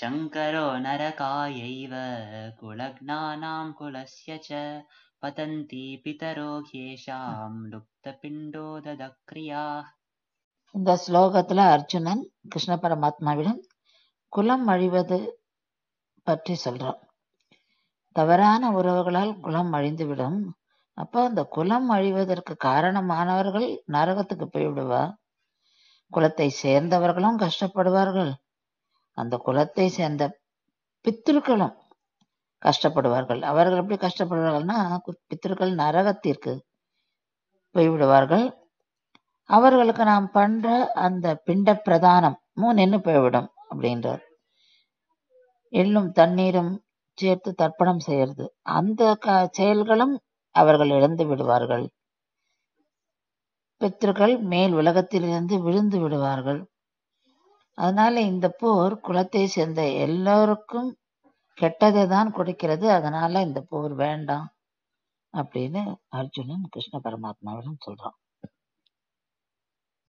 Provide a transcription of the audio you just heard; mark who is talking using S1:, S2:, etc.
S1: शङ्करो नरकायैव कुलघ्नानां कुलस्य च पतन्ति पितरो येषां லுப்தபிண்டோதக்ரியாः
S2: இந்த ஸ்லோகத்தில் அர்ஜுனன் கிருஷ்ண பரமாத்மாவிடம் குலம் அழிவது பற்றி சொல்கிறான் தவறான உறவுகளால் குலம் அழிந்துவிடும் அப்போ அந்த குலம் அழிவதற்கு காரணமானவர்கள் நரகத்துக்கு போய்விடுவா குலத்தை சேர்ந்தவர்களும் கஷ்டப்படுவார்கள் அந்த குலத்தை சேர்ந்த பித்திருக்களும் கஷ்டப்படுவார்கள் அவர்கள் எப்படி கஷ்டப்படுவார்கள்னா பித்திருக்கள் நரகத்திற்கு போய்விடுவார்கள் அவர்களுக்கு நாம் பண்ற அந்த பிண்ட பிரதானம் நின்று போய்விடும் அப்படின்றார் எள்ளும் தண்ணீரும் சேர்த்து தர்ப்பணம் செய்யறது அந்த க செயல்களும் அவர்கள் இழந்து விடுவார்கள் பித்திருக்கள் மேல் உலகத்திலிருந்து விழுந்து விடுவார்கள் அதனால இந்த போர் குலத்தை சேர்ந்த எல்லோருக்கும் கெட்டதை தான் கொடுக்கிறது அதனால இந்த போர் வேண்டாம் அப்படின்னு அர்ஜுனன் கிருஷ்ண பரமாத்மாவிடம் சொல்றான்